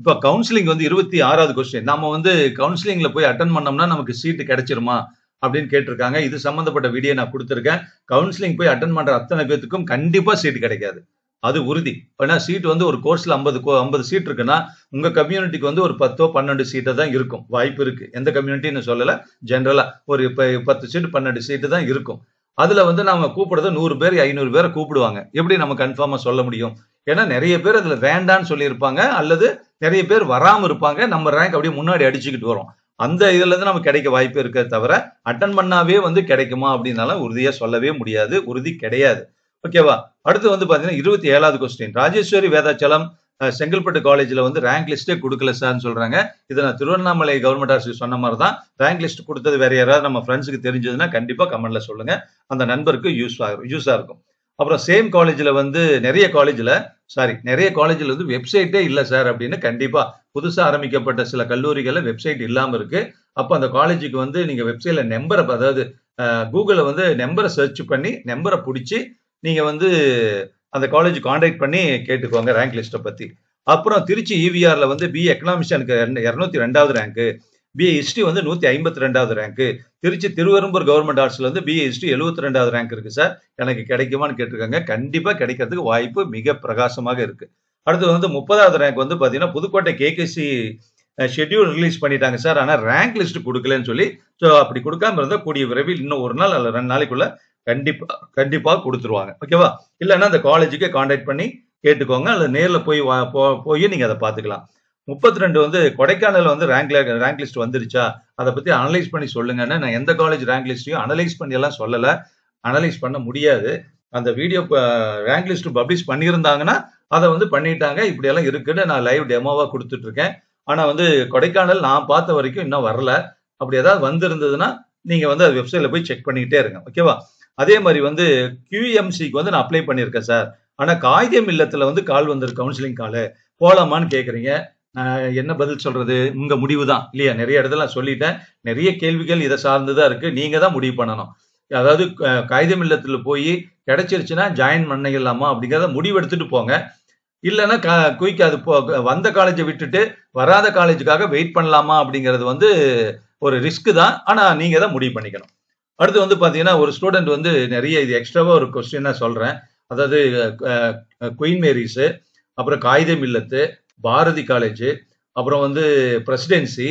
இப்ப கவுன்சிலிங் வந்து இருபத்தி ஆறாவது கொஸ்டின் நம்ம வந்து கவுன்சிலிங்ல போய் அட்டன் பண்ணோம்னா நமக்கு சீட்டு கிடைச்சிருமா அப்படின்னு கேட்டிருக்காங்க இது சம்பந்தப்பட்ட வீடியோ நான் கொடுத்துருக்கேன் கவுன்சிலிங் போய் அட்டன் பண்ற அத்தனை பேத்துக்கும் கண்டிப்பா சீட்டு கிடைக்காது அது உறுதி ஏன்னா சீட் வந்து ஒரு கோர்ஸில் ஐம்பது ஐம்பது சீட் இருக்குன்னா உங்கள் கம்யூனிட்டிக்கு வந்து ஒரு பத்தோ பன்னெண்டு சீட்டை தான் இருக்கும் வாய்ப்பு இருக்குது எந்த கம்யூனிட்டின்னு சொல்லலை ஜென்ரலாக ஒரு இப்போ பத்து சீட்டு பன்னெண்டு சீட்டு தான் இருக்கும் அதில் வந்து நம்ம கூப்பிடுறது நூறு பேர் ஐநூறு பேரை கூப்பிடுவாங்க எப்படி நம்ம கன்ஃபார்மாக சொல்ல முடியும் ஏன்னா நிறைய பேர் அதில் வேண்டான்னு சொல்லியிருப்பாங்க அல்லது நிறைய பேர் வராமல் இருப்பாங்க நம்ம ரேங்க் அப்படியே முன்னாடி அடிச்சுக்கிட்டு வரும் அந்த இதுல இருந்து நமக்கு கிடைக்க வாய்ப்பு இருக்க தவிர அட்டன் பண்ணாவே வந்து கிடைக்குமா அப்படின்னால உறுதியா சொல்லவே முடியாது உறுதி கிடையாது ஓகேவா அடுத்து வந்து பாத்தீங்கன்னா இருபத்தி ஏழாவது கொஸ்டின் ராஜேஸ்வரி வேதாச்சலம் செங்கல்பட்டு காலேஜில் வந்து ரேங்க் லிஸ்ட்டே கொடுக்கல சார்னு சொல்கிறாங்க இதை நான் திருவண்ணாமலை கவர்மெண்ட் ஆசிரியர் சொன்ன மாதிரி தான் ரேங்க் லிஸ்ட் கொடுத்தது வேற யாராவது நம்ம ஃப்ரெண்ட்ஸுக்கு தெரிஞ்சதுன்னா கண்டிப்பாக கமெண்ட்ல சொல்லுங்க அந்த நண்பருக்கு யூஸ் ஆகும் யூஸாக இருக்கும் அப்புறம் சேம் காலேஜில் வந்து நிறைய காலேஜில் சாரி நிறைய காலேஜில் வந்து வெப்சைட்டே இல்லை சார் அப்படின்னு கண்டிப்பாக புதுசாக ஆரம்பிக்கப்பட்ட சில கல்லூரிகளில் வெப்சைட் இல்லாமல் இருக்குது அப்போ அந்த காலேஜுக்கு வந்து நீங்கள் வெப்சைட்டில் நம்பரை அதாவது கூகுளில் வந்து நம்பரை சர்ச் பண்ணி நம்பரை பிடிச்சி நீங்கள் வந்து அந்த காலேஜ் காண்டாக்ட் பண்ணி கேட்டுக்கோங்க ரேங்க் லிஸ்ட்டை பற்றி அப்புறம் திருச்சி இவிஆரில் e வந்து பி எக்கனாமிக்ஸ் எனக்கு இரநூத்தி ரெண்டாவது ரேங்க்கு பிஏ ஹிஸ்ட்ரி வந்து நூற்றி ஐம்பத்தி ரெண்டாவது ரேங்க்கு திருச்சி திருவெரும்பூர் கவர்மெண்ட் ஆர்ட்ஸில் வந்து பிஏ ஹிஸ்ட்ரி எழுபத்தி ரெண்டாவது ரேங்க் இருக்குது சார் எனக்கு கிடைக்குமான்னு கேட்டிருக்காங்க கண்டிப்பாக கிடைக்கிறதுக்கு வாய்ப்பு மிக பிரகாசமாக இருக்குது அடுத்தது வந்து முப்பதாவது ரேங்க் வந்து பார்த்தீங்கன்னா புதுக்கோட்டை கேகேசி ஷெட்யூல் ரிலீஸ் பண்ணிட்டாங்க சார் ஆனால் ரேங்க் லிஸ்ட் கொடுக்கலன்னு சொல்லி ஸோ அப்படி கொடுக்காம இருந்தால் கூடிய விரைவில் இன்னும் ஒரு நாள் அல்ல ரெண்டு நாளைக்குள்ள கண்டிப்பா கண்டிப்பா கொடுத்துருவாங்க ஓகேவா இல்லைன்னா அந்த காலேஜுக்கே கான்டாக்ட் பண்ணி கேட்டுக்கோங்க அல்லது நேரில் போய் போய் நீங்க அதை பார்த்துக்கலாம் முப்பத்தி ரெண்டு வந்து கொடைக்கானல் வந்து ரேங்க் ரேங்க் லிஸ்ட் வந்துருச்சா அதை பத்தி அனலைஸ் பண்ணி சொல்லுங்கன்னு நான் எந்த காலேஜ் ரேங்க் லிஸ்ட்டையும் அனலைஸ் பண்ணி எல்லாம் சொல்லலை அனலைஸ் பண்ண முடியாது அந்த வீடியோ ரேங்க் லிஸ்ட் பப்ளிஷ் பண்ணியிருந்தாங்கன்னா அதை வந்து பண்ணிட்டாங்க இப்படியெல்லாம் இருக்குன்னு நான் லைவ் டெமோவா கொடுத்துட்டு இருக்கேன் ஆனால் வந்து கொடைக்கானல் நான் பார்த்த வரைக்கும் இன்னும் வரல அப்படி ஏதாவது வந்திருந்ததுன்னா நீங்கள் வந்து அது வெப்சைட்டில் போய் செக் பண்ணிக்கிட்டே இருங்க ஓகேவா அதே மாதிரி வந்து கியூஎம்சிக்கு வந்து நான் அப்ளை பண்ணியிருக்கேன் சார் ஆனால் காகிதம் இல்லத்தில் வந்து கால் வந்திருக்கு கவுன்சிலிங் காலு போகலாமான்னு கேட்குறீங்க என்ன பதில் சொல்றது உங்க முடிவு தான் இல்லையா நிறைய இடத்துல சொல்லிட்டேன் நிறைய கேள்விகள் இதை சார்ந்துதான் இருக்கு நீங்க தான் முடிவு பண்ணணும் அதாவது காகிதம் இல்லத்தில் போய் கிடைச்சிருச்சுன்னா ஜாயின் பண்ணிடலாமா அப்படிங்கிறத முடிவு எடுத்துட்டு போங்க இல்லைன்னா குயிக் அது போ வந்த காலேஜை விட்டுட்டு வராத காலேஜுக்காக வெயிட் பண்ணலாமா அப்படிங்கிறது வந்து ஒரு ரிஸ்க் தான் ஆனால் நீங்கள் தான் முடிவு பண்ணிக்கணும் அடுத்து வந்து பார்த்தீங்கன்னா ஒரு ஸ்டூடெண்ட் வந்து நிறைய இது எக்ஸ்ட்ராவாக ஒரு கொஸ்டின் சொல்கிறேன் அதாவது குயின் மேரிஸு அப்புறம் காகித மில்லத்து பாரதி காலேஜ் அப்புறம் வந்து பிரசிடென்சி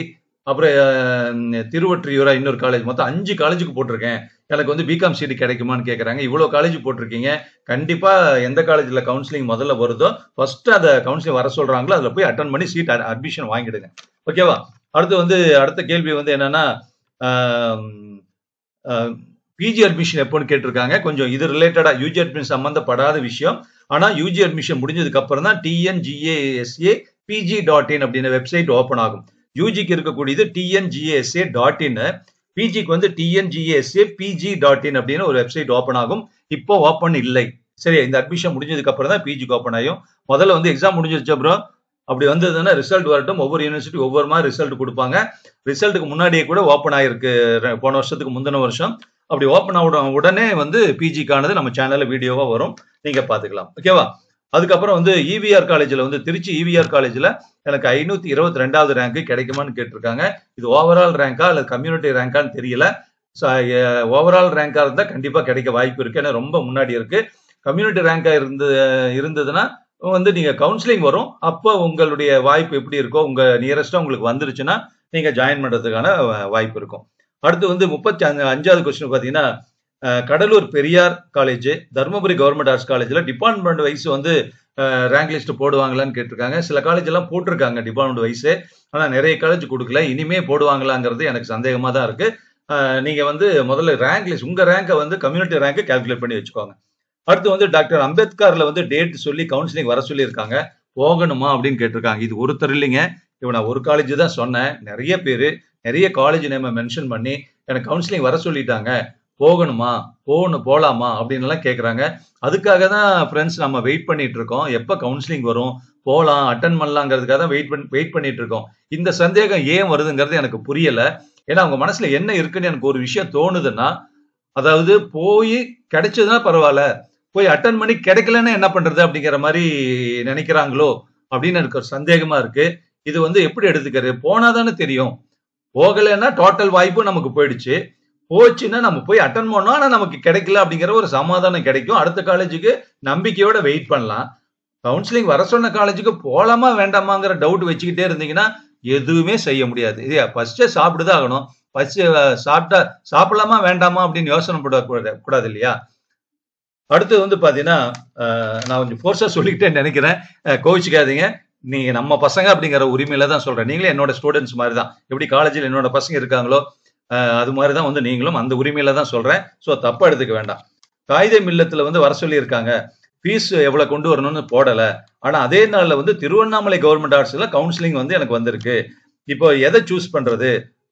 அப்புறம் திருவொற்றியூரா இன்னொரு காலேஜ் மொத்தம் அஞ்சு காலேஜுக்கு போட்டிருக்கேன் எனக்கு வந்து பிகாம் சீட்டு கிடைக்குமான்னு கேட்குறாங்க இவ்வளோ காலேஜ் போட்டிருக்கீங்க கண்டிப்பாக எந்த காலேஜில் கவுன்சிலிங் முதல்ல வருதோ ஃபஸ்ட்டு அதை கவுன்சிலிங் வர சொல்கிறாங்களோ அதில் போய் அட்டன் பண்ணி சீட் அட்மிஷன் வாங்கிடுங்க ஓகேவா அடுத்து வந்து அடுத்த கேள்வி வந்து என்னென்னா பிஜி அட்மிஷன் எப்போன்னு கேட்டிருக்காங்க கொஞ்சம் இது ரிலேட்டடா யூஜி அட்மிஷன் சம்மந்தப்படாத விஷயம் ஆனா யூஜி அட்மிஷன் முடிஞ்சதுக்கு அப்புறம் தான் டிஎன்ஜிஏஎஸ்ஏ பிஜி டாட் இன் அப்படின்ற வெப்சைட் ஓப்பன் ஆகும் யூஜிக்கு இருக்கக்கூடியது டிஎன்ஜிஏஎஸ்ஏ டாட் இன் பிஜிக்கு வந்து டிஎன்ஜிஏஎஸ்ஏ பிஜி டாட் இன் அப்படின்னு ஒரு வெப்சைட் ஓப்பன் ஆகும் இப்போ ஓப்பன் இல்லை சரி இந்த அட்மிஷன் முடிஞ்சதுக்கு அப்புறம் தான் பிஜிக்கு ஓப்பன் ஆகும் முதல்ல வந்து எக்ஸாம் முடிஞ்சிருச்சு அப்புறம் அப்படி வந்ததுன்னா ரிசல்ட் வரட்டும் ஒவ்வொரு யூனிவர்சிட்டி ஒவ்வொரு மாதிரி ரிசல்ட் கொடுப்பாங்க ரிசல்ட்டுக்கு முன்னாடியே கூட ஓப்பன் ஆயிருக்கு போன வருஷத்துக்கு முந்தின வருஷம் அப்படி ஓப்பன் ஆகிட உடனே வந்து பிஜிக்கானது நம்ம சேனலில் வீடியோவாக வரும் நீங்கள் பார்த்துக்கலாம் ஓகேவா அதுக்கப்புறம் வந்து இவிஆர் e காலேஜில் வந்து திருச்சி இவிஆர் e காலேஜில் எனக்கு ஐநூற்றி இருபத்தி ரெண்டாவது ரேங்க்கு கிடைக்குமான்னு கேட்டிருக்காங்க இது ஓவரால் ரேங்கா இல்லை கம்யூனிட்டி ரேங்கான்னு தெரியல ஓவரால் ரேங்காக இருந்தால் கண்டிப்பாக கிடைக்க வாய்ப்பு இருக்குது ஏன்னா ரொம்ப முன்னாடி இருக்குது கம்யூனிட்டி ரேங்காக இருந்து இருந்ததுன்னா வந்து நீங்க கவுன்சிலிங் வரும் அப்போ உங்களுடைய வாய்ப்பு எப்படி இருக்கோ உங்க நியரஸ்டா உங்களுக்கு வந்துருச்சுன்னா நீங்க ஜாயின் பண்றதுக்கான வாய்ப்பு இருக்கும் அடுத்து வந்து முப்பத்தி அஞ்சாவது கொஸ்டின் பாத்தீங்கன்னா Cuddalore Periyar college Dharmapuri government arts காலேஜ்ல டிபார்ட்மெண்ட் வைஸ் வந்து ரேங்க் லிஸ்ட் போடுவாங்களான்னு கேட்டிருக்காங்க சில காலேஜ் எல்லாம் போட்டிருக்காங்க டிபார்ட்மெண்ட் வைஸ் ஆனா நிறைய காலேஜ் கொடுக்கல இனிமே போடுவாங்களாங்கிறது எனக்கு சந்தேகமா தான் இருக்கு நீங்க வந்து முதல்ல ரேங்க் லிஸ்ட் உங்க ரேங்கை வந்து கம்யூனிட்டி ரேங்க் கால்குலேட் பண்ணி வச்சுக்கோங்க அடுத்து வந்து டாக்டர் அம்பேத்கர்ல வந்து டேட் சொல்லி கவுன்சிலிங் வர சொல்லியிருக்காங்க போகணுமா அப்படின்னு கேட்டிருக்காங்க இது ஒருத்தர் இல்லைங்க இப்போ நான் ஒரு காலேஜ் தான் சொன்னேன் நிறைய பேர் நிறைய காலேஜ் நேம மென்ஷன் பண்ணி எனக்கு கவுன்சிலிங் வர சொல்லிட்டாங்க போகணுமா போகணும் போகலாமா அப்படின்லாம் கேட்குறாங்க அதுக்காக தான் ஃப்ரெண்ட்ஸ் நம்ம வெயிட் பண்ணிட்டு இருக்கோம் எப்போ கவுன்சிலிங் வரும் போகலாம் அட்டன் பண்ணலாங்கிறதுக்காக தான் வெயிட் பண்ணி வெயிட் பண்ணிட்டு இருக்கோம் இந்த சந்தேகம் ஏன் வருதுங்கிறது எனக்கு புரியலை ஏன்னா அவங்க மனசில் என்ன இருக்குன்னு எனக்கு ஒரு விஷயம் தோணுதுன்னா அதாவது போய் கிடைச்சதுன்னா பரவாயில்ல போய் அட்டன் பண்ணி கிடைக்கலன்னா என்ன பண்றது அப்படிங்கிற மாதிரி நினைக்கிறாங்களோ அப்படின்னு எனக்கு ஒரு சந்தேகமா இருக்கு இது வந்து எப்படி எடுத்துக்கிறது போனா தானே தெரியும் போகலைன்னா டோட்டல் வாய்ப்பு நமக்கு போயிடுச்சு போச்சுன்னா நம்ம போய் அட்டன் பண்ணோம் ஆனா நமக்கு கிடைக்கல அப்படிங்கிற ஒரு சமாதானம் கிடைக்கும் அடுத்த காலேஜுக்கு நம்பிக்கையோட வெயிட் பண்ணலாம் கவுன்சிலிங் வர சொன்ன காலேஜுக்கு போலாமா வேண்டாமாங்கிற டவுட் வச்சுக்கிட்டே இருந்தீங்கன்னா எதுவுமே செய்ய முடியாது இல்லையா ஃபர்ஸ்டே சாப்பிட்டுதான் ஆகணும் ஃபர்ஸ்ட் சாப்பிட்டா சாப்பிடலாமா வேண்டாமா அப்படின்னு யோசனை போட கூடாது இல்லையா அடுத்தது வந்து பாத்தீங்கன்னா நான் கொஞ்சம் ஃபோர்ஸா சொல்லிக்கிட்டேன்னு நினைக்கிறேன் கோவிச்சுக்காதீங்க நீங்க நம்ம பசங்க அப்படிங்கிற உரிமையில தான் சொல்றேன் நீங்களே என்னோட ஸ்டூடெண்ட்ஸ் மாதிரி தான் எப்படி காலேஜில் என்னோட பசங்க இருக்காங்களோ அது மாதிரி தான் வந்து நீங்களும் அந்த உரிமையில தான் சொல்றேன் ஸோ தப்பா எடுத்துக்க வேண்டாம் காகித மில்லத்துல வந்து வர சொல்லியிருக்காங்க ஃபீஸ் எவ்வளோ கொண்டு வரணும்னு போடலை ஆனால் அதே நாளில் வந்து திருவண்ணாமலை கவர்மெண்ட் ஆர்ட்ஸில் கவுன்சிலிங் வந்து எனக்கு வந்திருக்கு இப்போ எதை சூஸ் பண்ணுறது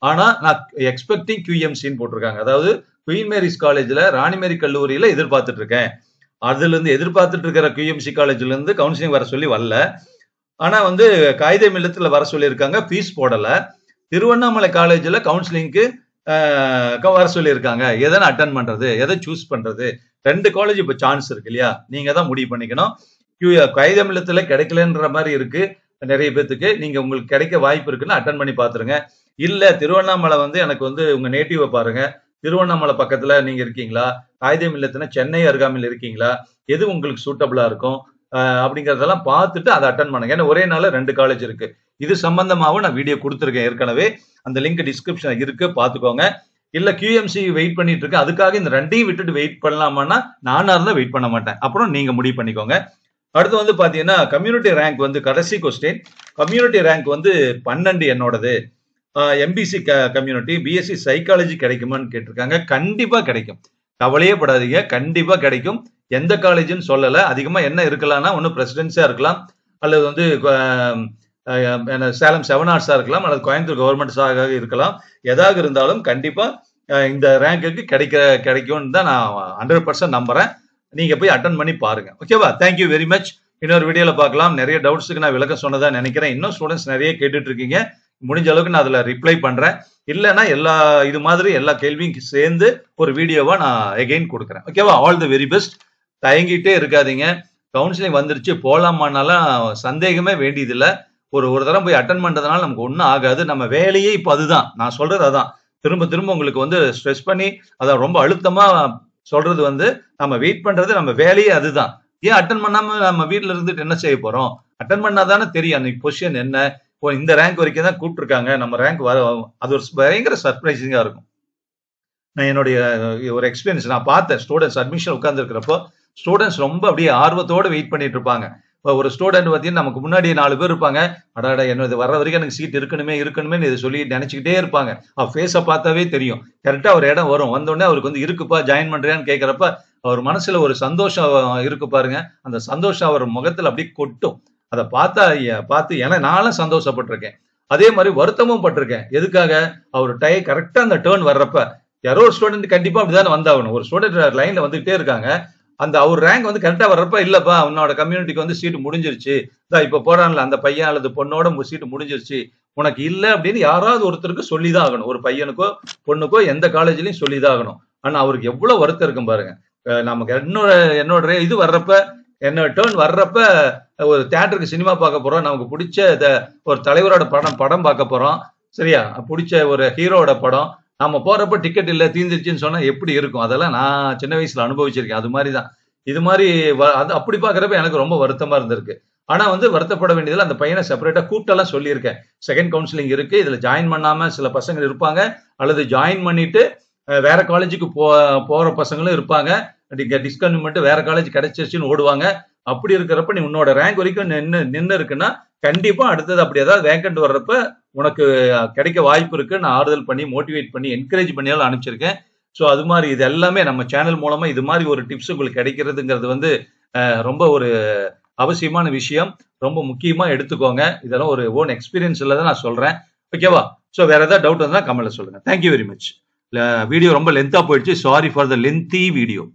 ஆனா நான் எக்ஸ்பெக்டிங் கியூஎம்சின்னு போட்டிருக்காங்க அதாவது குயின் மேரிஸ் காலேஜ்ல ராணிமேரி கல்லூரியில எதிர்பார்த்துட்டு இருக்கேன் அதுல இருந்து எதிர்பார்த்துட்டு இருக்கிற கியூஎம்சி காலேஜ்ல இருந்து கவுன்சிலிங் வர சொல்லி வரல ஆனா வந்து காகித மில்லத்துல வர சொல்லியிருக்காங்க ஃபீஸ் போடல திருவண்ணாமலை காலேஜ்ல கவுன்சிலிங்க்கு வர சொல்லியிருக்காங்க எதை அட்டன் பண்றது எதை சூஸ் பண்றது ரெண்டு காலேஜ் இப்போ சான்ஸ் இருக்கு இல்லையா நீங்க தான் முடிவு பண்ணிக்கணும் கியூ கைதமிழத்துல கிடைக்கலன்ற மாதிரி இருக்கு நிறைய பேத்துக்கு நீங்க உங்களுக்கு கிடைக்க வாய்ப்பு இருக்குன்னு அட்டன் பண்ணி பாத்துருங்க இல்ல திருவண்ணாமலை வந்து எனக்கு வந்து உங்க நேட்டிவை பாருங்க திருவண்ணாமலை பக்கத்துல நீங்க இருக்கீங்களா காய்தே இல்லத்துனா சென்னை அருகாமையில் இருக்கீங்களா எது உங்களுக்கு சூட்டபிளா இருக்கும் அப்படிங்கறதெல்லாம் பார்த்துட்டு அதை அட்டன் பண்ணுங்க ஏன்னா ஒரே நாள் ரெண்டு காலேஜ் இருக்கு இது சம்பந்தமாகவும் நான் வீடியோ கொடுத்துருக்கேன் ஏற்கனவே அந்த லிங்க் டிஸ்கிரிப்ஷன் இருக்கு பாத்துக்கோங்க இல்ல கியூஎம்சி வெயிட் பண்ணிட்டு இருக்கு அதுக்காக இந்த ரெண்டையும் விட்டுட்டு வெயிட் பண்ணலாமான்னா நானா இருந்தா வெயிட் பண்ண மாட்டேன் அப்புறம் நீங்க முடிவு பண்ணிக்கோங்க அடுத்து வந்து பாத்தீங்கன்னா கம்யூனிட்டி ரேங்க் வந்து கடைசி கொஸ்டின் கம்யூனிட்டி ரேங்க் வந்து பன்னெண்டு என்னோடது எம்பிசி க கம்யூனிட்டி பிஎஸ்சி சைக்காலஜி கிடைக்குமான்னு கேட்டிருக்காங்க கண்டிப்பாக கிடைக்கும் கவலையே படாதீங்க கண்டிப்பாக கிடைக்கும் எந்த காலேஜுன்னு சொல்லலை அதிகமாக என்ன இருக்கலாம்னா ஒன்று பிரசிடென்சியாக இருக்கலாம் அல்லது வந்து சேலம் செவன் ஆர்ட்ஸாக இருக்கலாம் அல்லது கோயம்புத்தூர் கவர்மெண்ட்ஸாக இருக்கலாம் எதாக இருந்தாலும் கண்டிப்பாக இந்த ரேங்குக்கு கிடைக்க கிடைக்கும்னு தான் நான் ஹண்ட்ரட் பர்சன்ட் நம்புகிறேன் நீங்கள் போய் அட்டன் பண்ணி பாருங்கள் ஓகேவா தேங்க்யூ வெரி மச் இன்னொரு வீடியோவில் பார்க்கலாம் நிறைய டவுட்ஸுக்கு நான் விளக்கம் சொன்னதாக நினைக்கிறேன் இன்னும் ஸ்டூடெண்ட்ஸ் நிறைய கேட்டுட்ருக்கீங்க முடிஞ்ச அளவுக்கு நான் அதில் ரிப்ளை பண்ணுறேன் இல்லைன்னா எல்லா இது மாதிரி எல்லா கேள்வியும் சேர்ந்து ஒரு வீடியோவாக நான் எகெயின் கொடுக்குறேன் ஓகேவா ஆல் தி வெரி பெஸ்ட் தயங்கிட்டே இருக்காதீங்க கவுன்சிலிங் வந்துருச்சு போகலாமான்னாலாம் சந்தேகமே வேண்டியதில்லை ஒரு ஒரு தரம் போய் அட்டன் பண்ணுறதுனால நமக்கு ஒன்றும் ஆகாது நம்ம வேலையே இப்போ அதுதான் நான் சொல்கிறது அதான் திரும்ப திரும்ப உங்களுக்கு வந்து ஸ்ட்ரெஸ் பண்ணி அதை ரொம்ப அழுத்தமாக சொல்கிறது வந்து நம்ம வெயிட் பண்ணுறது நம்ம வேலையே அதுதான் ஏன் அட்டன் பண்ணாமல் நம்ம வீட்டில் இருந்துட்டு என்ன செய்ய போகிறோம் அட்டன் பண்ணாதானே தெரியும் அன்னைக்கு கொஷின் என்ன ஓ இந்த ரேங்க் வரைக்கும் தான் கூப்பிட்டுருக்காங்க நம்ம ரேங்க் வர அது ஒரு பயங்கர சர்ப்ரைசிங்காக இருக்கும் நான் என்னுடைய ஒரு எக்ஸ்பீரியன்ஸ் நான் பார்த்தேன் ஸ்டூடெண்ட்ஸ் அட்மிஷன் உட்காந்துருக்கிறப்போ ஸ்டூடெண்ட்ஸ் ரொம்ப அப்படியே ஆர்வத்தோடு வெயிட் பண்ணிட்டு இருப்பாங்க இப்போ ஒரு ஸ்டூடெண்ட் பார்த்தீங்கன்னா நமக்கு முன்னாடி நாலு பேர் இருப்பாங்க அடாடா என்ன இது வர்ற வரைக்கும் எனக்கு சீட் இருக்கணுமே இருக்கணுமே இதை சொல்லி நினச்சிக்கிட்டே இருப்பாங்க அவர் ஃபேஸை பார்த்தாவே தெரியும் கரெக்டாக ஒரு இடம் வரும் வந்தோடனே அவருக்கு வந்து இருக்குப்பா ஜாயின் பண்ணுறியான்னு கேட்குறப்ப அவர் மனசில் ஒரு சந்தோஷம் இருக்கு பாருங்க அந்த சந்தோஷம் அவர் முகத்தில் அப்படியே கொட்டும் அதை பார்த்தா ஐயா பார்த்து என நானும் சந்தோஷப்பட்டிருக்கேன் அதே மாதிரி வருத்தமும் பட்டிருக்கேன் எதுக்காக அவர் டை கரெக்டாக அந்த டேர்ன் வர்றப்ப யாரோ ஒரு ஸ்டூடெண்ட் கண்டிப்பாக அப்படிதானே வந்தாகணும் ஒரு ஸ்டூடெண்ட் லைனில் வந்துகிட்டே இருக்காங்க அந்த அவர் ரேங்க் வந்து கரெக்டாக வர்றப்ப இல்லைப்பா உன்னோட கம்யூனிட்டிக்கு வந்து சீட்டு முடிஞ்சிருச்சு இதா இப்போ போறான்ல அந்த பையன் அல்லது பொண்ணோட சீட்டு முடிஞ்சிருச்சு உனக்கு இல்லை அப்படின்னு யாராவது ஒருத்தருக்கு சொல்லிதான் ஆகணும் ஒரு பையனுக்கோ பொண்ணுக்கோ எந்த காலேஜ்லையும் சொல்லிதான் ஆகணும் ஆனால் அவருக்கு எவ்வளோ வருத்தம் இருக்கும் பாருங்க நமக்கு என்னோட என்னோட இது வர்றப்ப என்னோட டேர்ன் வர்றப்ப ஒரு தேட்டருக்கு சினிமா பார்க்க போறோம் நமக்கு பிடிச்ச ஒரு தலைவரோட படம் படம் பார்க்க போறோம் சரியா பிடிச்ச ஒரு ஹீரோட படம் நம்ம போறப்ப டிக்கெட் இல்லை தீந்துருச்சுன்னு சொன்னா எப்படி இருக்கும் அதெல்லாம் நான் சின்ன வயசுல அனுபவிச்சிருக்கேன் அது மாதிரி தான் இது மாதிரி அது அப்படி பாக்குறப்ப எனக்கு ரொம்ப வருத்தமா இருந்திருக்கு ஆனா வந்து வருத்தப்பட வேண்டியதுல அந்த பையனை செப்பரேட்டா கூப்பிட்டெல்லாம் சொல்லியிருக்கேன் செகண்ட் கவுன்சிலிங் இருக்கு இதுல ஜாயின் பண்ணாம சில பசங்க இருப்பாங்க அல்லது ஜாயின் பண்ணிட்டு வேற காலேஜுக்கு போ போற பசங்களும் இருப்பாங்க டிஸ்கன்யூமெண்ட் வேற காலேஜ் கிடைச்சிருச்சுன்னு ஓடுவாங்க அப்படி இருக்கிறப்ப நீ உன்னோட ரேங்க் வரைக்கும் நின்று நின்று இருக்குன்னா கண்டிப்பா அடுத்தது அப்படி ஏதாவது வேக்கண்ட் வர்றப்ப உனக்கு கிடைக்க வாய்ப்பு இருக்கு நான் ஆறுதல் பண்ணி மோட்டிவேட் பண்ணி என்கரேஜ் பண்ணியாலும் அனுப்பிச்சிருக்கேன் ஸோ அது மாதிரி இது எல்லாமே நம்ம சேனல் மூலமா இது மாதிரி ஒரு டிப்ஸ் உங்களுக்கு கிடைக்கிறதுங்கிறது வந்து ரொம்ப ஒரு அவசியமான விஷயம் ரொம்ப முக்கியமா எடுத்துக்கோங்க இதெல்லாம் ஒரு ஓன் எக்ஸ்பீரியன்ஸ் தான் நான் சொல்றேன் ஓகேவா ஸோ வேற ஏதாவது டவுட் வந்தால் கமெண்ட்ல சொல்லுங்க தேங்க்யூ வெரி மச் வீடியோ ரொம்ப லென்த்தா போயிடுச்சு sorry for the lengthy video